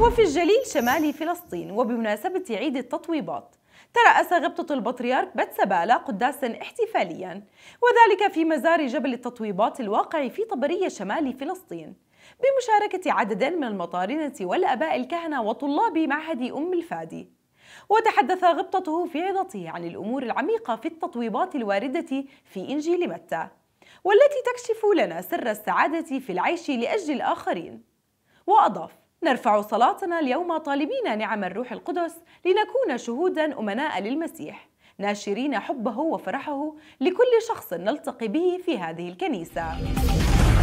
وفي الجليل شمالي فلسطين وبمناسبة عيد التطويبات ترأس غبطة البطريرك بتسبالة قداسا احتفاليا وذلك في مزار جبل التطويبات الواقع في طبرية شمال فلسطين بمشاركة عدد من المطارنة والأباء الكهنة وطلاب معهد أم الفادي وتحدث غبطته في عظته عن الأمور العميقة في التطويبات الواردة في إنجيل متى والتي تكشف لنا سر السعادة في العيش لأجل الآخرين وأضاف نرفع صلاتنا اليوم طالبين نعم الروح القدس لنكون شهودا أمناء للمسيح ناشرين حبه وفرحه لكل شخص نلتقي به في هذه الكنيسة